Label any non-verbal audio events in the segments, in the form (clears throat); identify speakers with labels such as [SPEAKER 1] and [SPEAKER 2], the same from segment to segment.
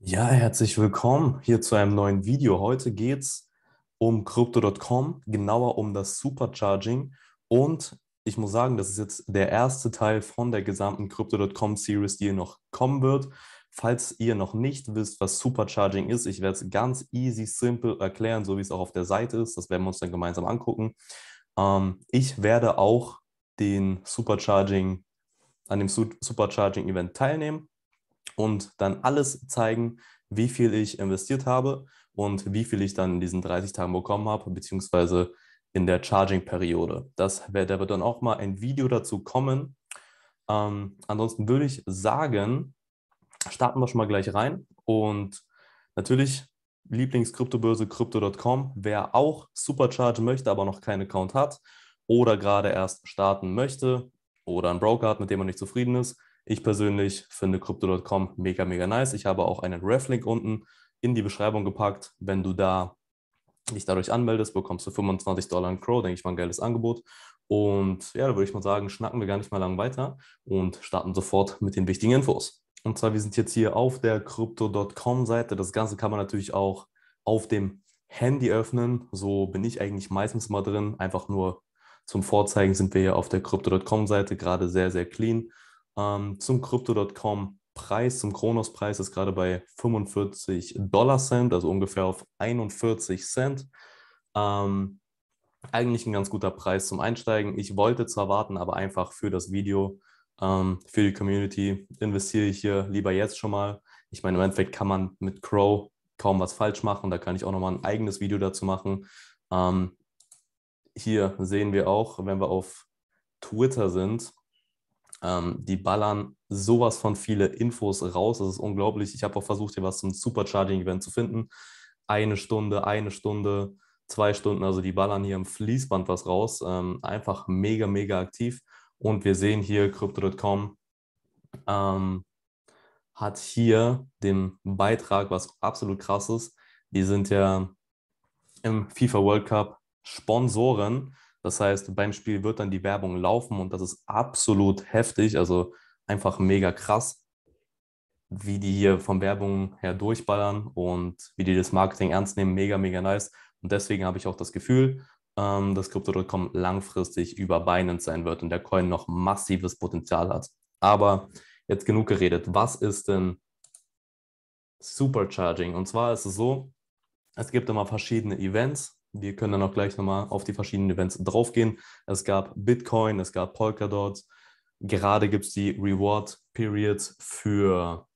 [SPEAKER 1] Ja, herzlich willkommen hier zu einem neuen Video. Heute geht es um Crypto.com, genauer um das Supercharging. Und ich muss sagen, das ist jetzt der erste Teil von der gesamten Crypto.com Series, die hier noch kommen wird. Falls ihr noch nicht wisst, was Supercharging ist, ich werde es ganz easy, simple erklären, so wie es auch auf der Seite ist. Das werden wir uns dann gemeinsam angucken. Ähm, ich werde auch den Supercharging, an dem Supercharging-Event teilnehmen und dann alles zeigen, wie viel ich investiert habe und wie viel ich dann in diesen 30 Tagen bekommen habe, beziehungsweise in der Charging-Periode. Das wird aber dann auch mal ein Video dazu kommen. Ähm, ansonsten würde ich sagen, starten wir schon mal gleich rein. Und natürlich Lieblingskryptobörse crypto.com. Wer auch superchargen möchte, aber noch keinen Account hat oder gerade erst starten möchte oder einen Broker hat, mit dem man nicht zufrieden ist, ich persönlich finde Crypto.com mega, mega nice. Ich habe auch einen Reflink unten in die Beschreibung gepackt. Wenn du da dich dadurch anmeldest, bekommst du 25 Dollar in Crow. Denke ich mal ein geiles Angebot. Und ja, da würde ich mal sagen, schnacken wir gar nicht mal lang weiter und starten sofort mit den wichtigen Infos. Und zwar, wir sind jetzt hier auf der Crypto.com-Seite. Das Ganze kann man natürlich auch auf dem Handy öffnen. So bin ich eigentlich meistens mal drin. Einfach nur zum Vorzeigen sind wir hier auf der Crypto.com-Seite gerade sehr, sehr clean. Ähm, zum Crypto.com Preis, zum Kronos-Preis ist gerade bei 45 Dollar Cent, also ungefähr auf 41 Cent. Ähm, eigentlich ein ganz guter Preis zum Einsteigen. Ich wollte zwar warten, aber einfach für das Video, ähm, für die Community investiere ich hier lieber jetzt schon mal. Ich meine, im Endeffekt kann man mit Crow kaum was falsch machen. Da kann ich auch nochmal ein eigenes Video dazu machen. Ähm, hier sehen wir auch, wenn wir auf Twitter sind, ähm, die ballern sowas von viele Infos raus. Das ist unglaublich. Ich habe auch versucht, hier was zum Supercharging-Event zu finden. Eine Stunde, eine Stunde, zwei Stunden. Also die ballern hier im Fließband was raus. Ähm, einfach mega, mega aktiv. Und wir sehen hier Crypto.com ähm, hat hier den Beitrag, was absolut krass ist. Die sind ja im FIFA World Cup Sponsoren das heißt, beim Spiel wird dann die Werbung laufen und das ist absolut heftig, also einfach mega krass, wie die hier von Werbung her durchballern und wie die das Marketing ernst nehmen, mega, mega nice. Und deswegen habe ich auch das Gefühl, ähm, dass Crypto.com langfristig über Binance sein wird und der Coin noch massives Potenzial hat. Aber jetzt genug geredet. Was ist denn Supercharging? Und zwar ist es so, es gibt immer verschiedene Events, wir können dann auch gleich nochmal auf die verschiedenen Events draufgehen. Es gab Bitcoin, es gab Polkadot. Gerade gibt es die Reward Period für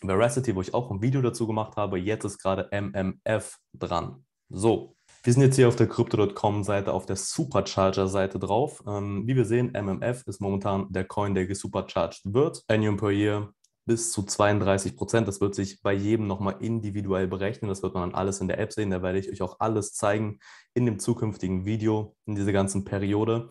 [SPEAKER 1] Veracity, wo ich auch ein Video dazu gemacht habe. Jetzt ist gerade MMF dran. So, wir sind jetzt hier auf der Crypto.com-Seite, auf der Supercharger-Seite drauf. Ähm, wie wir sehen, MMF ist momentan der Coin, der gesupercharged wird. Annuum per Year bis zu 32 Prozent. Das wird sich bei jedem nochmal individuell berechnen. Das wird man dann alles in der App sehen. Da werde ich euch auch alles zeigen in dem zukünftigen Video, in dieser ganzen Periode.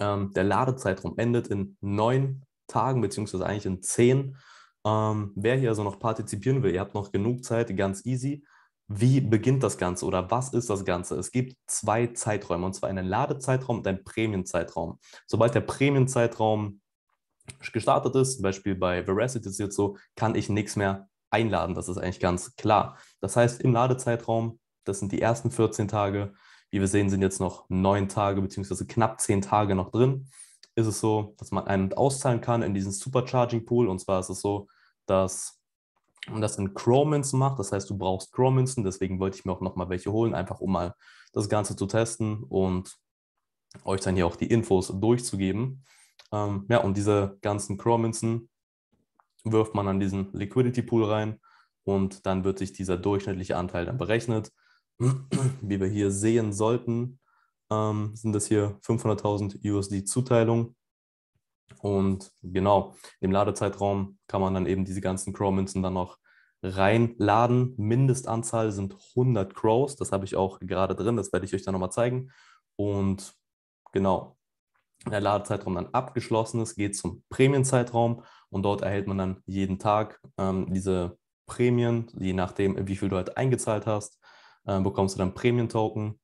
[SPEAKER 1] Ähm, der Ladezeitraum endet in neun Tagen, beziehungsweise eigentlich in zehn. Ähm, wer hier also noch partizipieren will, ihr habt noch genug Zeit, ganz easy. Wie beginnt das Ganze oder was ist das Ganze? Es gibt zwei Zeiträume, und zwar einen Ladezeitraum und einen Prämienzeitraum. Sobald der Prämienzeitraum gestartet ist, zum Beispiel bei Veracity ist jetzt so, kann ich nichts mehr einladen. Das ist eigentlich ganz klar. Das heißt, im Ladezeitraum, das sind die ersten 14 Tage, wie wir sehen, sind jetzt noch neun Tage beziehungsweise knapp zehn Tage noch drin, ist es so, dass man einen auszahlen kann in diesen Supercharging-Pool. Und zwar ist es so, dass man das in Crow-Münzen macht. Das heißt, du brauchst Crow-Münzen, deswegen wollte ich mir auch nochmal welche holen, einfach um mal das Ganze zu testen und euch dann hier auch die Infos durchzugeben. Ähm, ja, und diese ganzen Craw-Münzen wirft man an diesen Liquidity Pool rein und dann wird sich dieser durchschnittliche Anteil dann berechnet. (clears throat) Wie wir hier sehen sollten, ähm, sind das hier 500.000 USD Zuteilung. Und genau, im Ladezeitraum kann man dann eben diese ganzen Crow-Münzen dann noch reinladen. Mindestanzahl sind 100 Crows, das habe ich auch gerade drin, das werde ich euch dann nochmal zeigen. Und genau, der Ladezeitraum dann abgeschlossen ist, geht zum Prämienzeitraum und dort erhält man dann jeden Tag ähm, diese Prämien, je nachdem, wie viel du halt eingezahlt hast, äh, bekommst du dann Prämien-Token.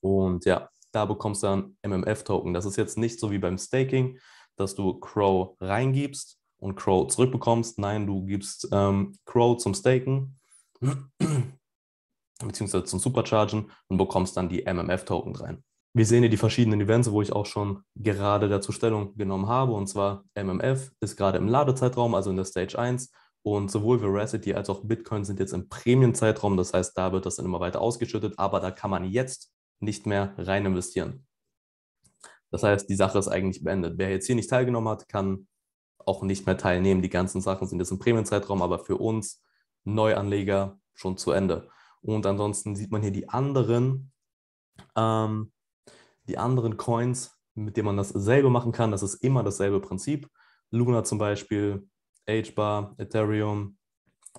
[SPEAKER 1] und ja, da bekommst du dann MMF-Token. Das ist jetzt nicht so wie beim Staking, dass du Crow reingibst und Crow zurückbekommst. Nein, du gibst ähm, Crow zum Staken (clears throat) beziehungsweise zum Superchargen und bekommst dann die MMF-Token rein wir sehen hier die verschiedenen Events, wo ich auch schon gerade dazu Stellung genommen habe. Und zwar MMF ist gerade im Ladezeitraum, also in der Stage 1. Und sowohl Veracity als auch Bitcoin sind jetzt im Premium-Zeitraum. Das heißt, da wird das dann immer weiter ausgeschüttet, aber da kann man jetzt nicht mehr rein investieren. Das heißt, die Sache ist eigentlich beendet. Wer jetzt hier nicht teilgenommen hat, kann auch nicht mehr teilnehmen. Die ganzen Sachen sind jetzt im Premium-Zeitraum, aber für uns Neuanleger schon zu Ende. Und ansonsten sieht man hier die anderen ähm, die anderen Coins, mit denen man dasselbe machen kann. Das ist immer dasselbe Prinzip. Luna zum Beispiel, HBAR, Ethereum.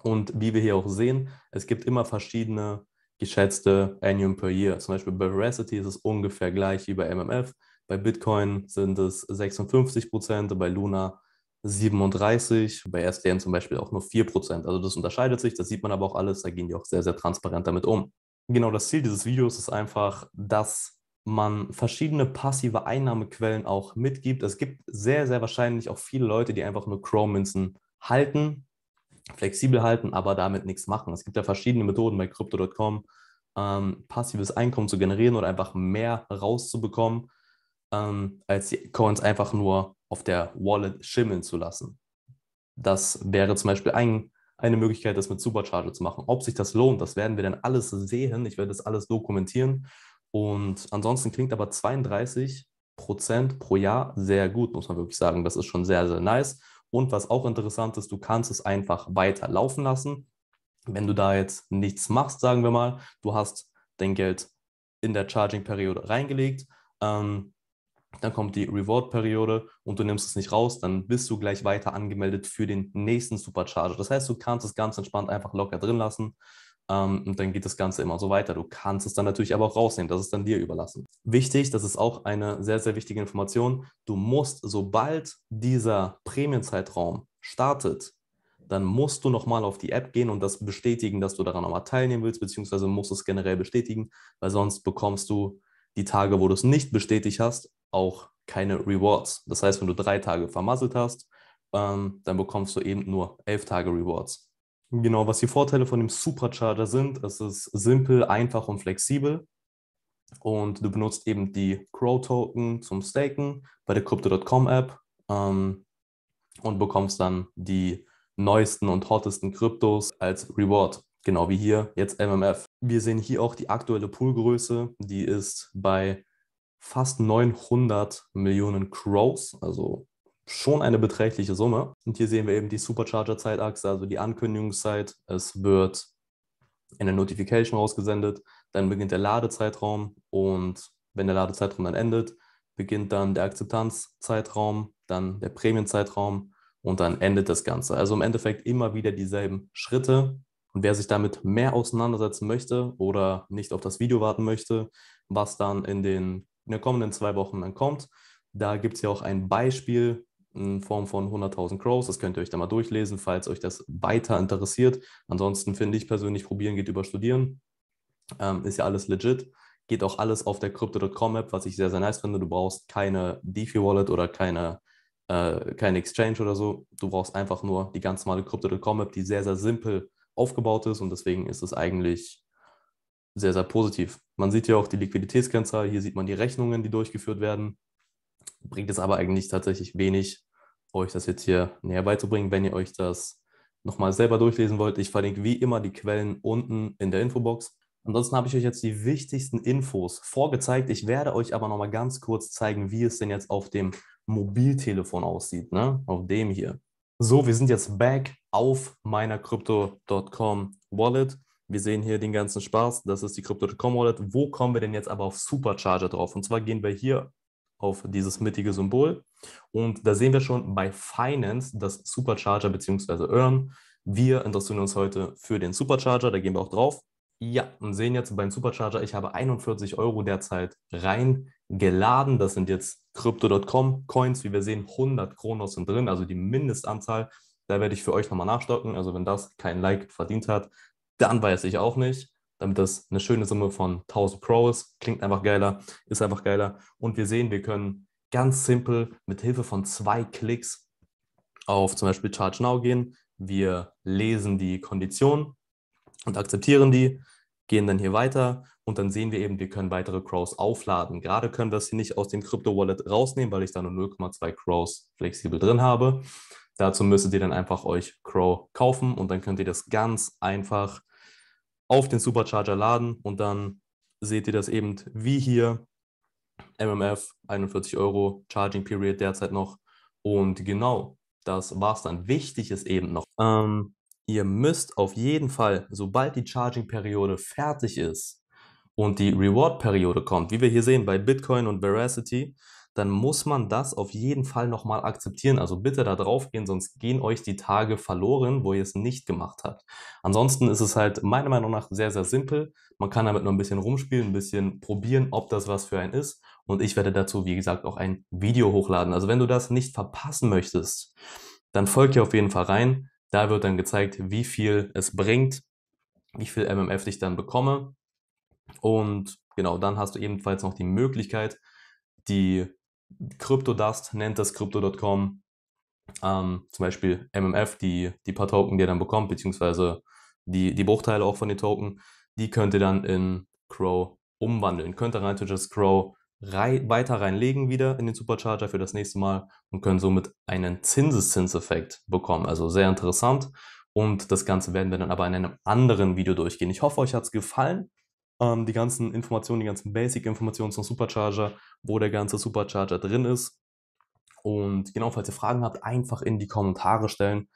[SPEAKER 1] Und wie wir hier auch sehen, es gibt immer verschiedene geschätzte Annual per Year. Zum Beispiel bei Veracity ist es ungefähr gleich wie bei MMF. Bei Bitcoin sind es 56 Prozent, bei Luna 37, bei SDN zum Beispiel auch nur 4 Prozent. Also das unterscheidet sich, das sieht man aber auch alles, da gehen die auch sehr, sehr transparent damit um. Genau das Ziel dieses Videos ist einfach, das man verschiedene passive Einnahmequellen auch mitgibt. Es gibt sehr, sehr wahrscheinlich auch viele Leute, die einfach nur chrome münzen halten, flexibel halten, aber damit nichts machen. Es gibt ja verschiedene Methoden bei Crypto.com, ähm, passives Einkommen zu generieren oder einfach mehr rauszubekommen, ähm, als die Coins einfach nur auf der Wallet schimmeln zu lassen. Das wäre zum Beispiel ein, eine Möglichkeit, das mit Supercharger zu machen. Ob sich das lohnt, das werden wir dann alles sehen. Ich werde das alles dokumentieren und ansonsten klingt aber 32 Prozent pro Jahr sehr gut, muss man wirklich sagen. Das ist schon sehr, sehr nice. Und was auch interessant ist, du kannst es einfach weiter laufen lassen. Wenn du da jetzt nichts machst, sagen wir mal, du hast dein Geld in der Charging-Periode reingelegt, ähm, dann kommt die Reward-Periode und du nimmst es nicht raus, dann bist du gleich weiter angemeldet für den nächsten Supercharger. Das heißt, du kannst es ganz entspannt einfach locker drin lassen. Ähm, und dann geht das Ganze immer so weiter. Du kannst es dann natürlich aber auch rausnehmen. Das ist dann dir überlassen. Wichtig, das ist auch eine sehr, sehr wichtige Information. Du musst, sobald dieser Prämienzeitraum startet, dann musst du nochmal auf die App gehen und das bestätigen, dass du daran nochmal teilnehmen willst, beziehungsweise musst es generell bestätigen, weil sonst bekommst du die Tage, wo du es nicht bestätigt hast, auch keine Rewards. Das heißt, wenn du drei Tage vermasselt hast, ähm, dann bekommst du eben nur elf Tage Rewards. Genau, was die Vorteile von dem Supercharger sind, es ist simpel, einfach und flexibel. Und du benutzt eben die Crow-Token zum Staken bei der Crypto.com-App ähm, und bekommst dann die neuesten und hottesten Kryptos als Reward. Genau wie hier jetzt MMF. Wir sehen hier auch die aktuelle Poolgröße, die ist bei fast 900 Millionen Crows, also schon eine beträchtliche Summe. Und hier sehen wir eben die Supercharger-Zeitachse, also die Ankündigungszeit. Es wird eine Notification rausgesendet, dann beginnt der Ladezeitraum und wenn der Ladezeitraum dann endet, beginnt dann der Akzeptanzzeitraum, dann der Prämienzeitraum und dann endet das Ganze. Also im Endeffekt immer wieder dieselben Schritte. Und wer sich damit mehr auseinandersetzen möchte oder nicht auf das Video warten möchte, was dann in den, in den kommenden zwei Wochen dann kommt, da gibt es ja auch ein Beispiel, in Form von 100.000 Crows. Das könnt ihr euch da mal durchlesen, falls euch das weiter interessiert. Ansonsten finde ich persönlich, probieren geht über studieren. Ähm, ist ja alles legit. Geht auch alles auf der Crypto.com-App, was ich sehr, sehr nice finde. Du brauchst keine DeFi-Wallet oder keine, äh, keine Exchange oder so. Du brauchst einfach nur die ganz normale Crypto.com-App, die sehr, sehr simpel aufgebaut ist. Und deswegen ist es eigentlich sehr, sehr positiv. Man sieht hier auch die Liquiditätskennzahl. Hier sieht man die Rechnungen, die durchgeführt werden. Bringt es aber eigentlich tatsächlich wenig, euch das jetzt hier näher beizubringen, wenn ihr euch das nochmal selber durchlesen wollt. Ich verlinke wie immer die Quellen unten in der Infobox. Ansonsten habe ich euch jetzt die wichtigsten Infos vorgezeigt. Ich werde euch aber nochmal ganz kurz zeigen, wie es denn jetzt auf dem Mobiltelefon aussieht, ne? auf dem hier. So, wir sind jetzt back auf meiner Crypto.com Wallet. Wir sehen hier den ganzen Spaß. Das ist die Crypto.com Wallet. Wo kommen wir denn jetzt aber auf Supercharger drauf? Und zwar gehen wir hier auf dieses mittige Symbol. Und da sehen wir schon bei Finance das Supercharger bzw. Earn. Wir interessieren uns heute für den Supercharger, da gehen wir auch drauf. Ja, und sehen jetzt beim Supercharger, ich habe 41 Euro derzeit reingeladen. Das sind jetzt Crypto.com Coins. Wie wir sehen, 100 Kronos sind drin, also die Mindestanzahl. Da werde ich für euch nochmal nachstocken. Also wenn das kein Like verdient hat, dann weiß ich auch nicht damit das eine schöne Summe von 1000 Pro ist. Klingt einfach geiler, ist einfach geiler. Und wir sehen, wir können ganz simpel mit Hilfe von zwei Klicks auf zum Beispiel Charge Now gehen. Wir lesen die Kondition und akzeptieren die, gehen dann hier weiter und dann sehen wir eben, wir können weitere Crows aufladen. Gerade können wir es hier nicht aus dem Crypto Wallet rausnehmen, weil ich da nur 0,2 Crows flexibel drin habe. Dazu müsstet ihr dann einfach euch Crow kaufen und dann könnt ihr das ganz einfach auf den Supercharger laden und dann seht ihr das eben wie hier. MMF 41 Euro, Charging Period derzeit noch. Und genau, das war's dann. Wichtig ist eben noch, ähm, ihr müsst auf jeden Fall, sobald die Charging-Periode fertig ist und die Reward-Periode kommt, wie wir hier sehen bei Bitcoin und Veracity, dann muss man das auf jeden Fall nochmal akzeptieren. Also bitte da drauf gehen, sonst gehen euch die Tage verloren, wo ihr es nicht gemacht habt. Ansonsten ist es halt meiner Meinung nach sehr, sehr simpel. Man kann damit noch ein bisschen rumspielen, ein bisschen probieren, ob das was für einen ist. Und ich werde dazu, wie gesagt, auch ein Video hochladen. Also wenn du das nicht verpassen möchtest, dann folgt hier auf jeden Fall rein. Da wird dann gezeigt, wie viel es bringt, wie viel MMF ich dann bekomme. Und genau, dann hast du ebenfalls noch die Möglichkeit, die CryptoDust nennt das Crypto.com. Ähm, zum Beispiel MMF, die, die paar Token, die ihr dann bekommt, beziehungsweise die, die Bruchteile auch von den Token, die könnt ihr dann in Crow umwandeln. Könnt ihr rein theoretisch Crow rei weiter reinlegen wieder in den Supercharger für das nächste Mal und können somit einen Zinseszinseffekt bekommen. Also sehr interessant. Und das Ganze werden wir dann aber in einem anderen Video durchgehen. Ich hoffe, euch hat es gefallen ähm, die ganzen Informationen, die ganzen Basic-Informationen zum Supercharger, wo der ganze Supercharger drin ist. Und genau, falls ihr Fragen habt, einfach in die Kommentare stellen.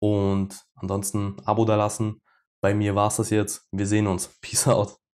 [SPEAKER 1] Und ansonsten Abo da lassen. Bei mir war es das jetzt. Wir sehen uns. Peace out.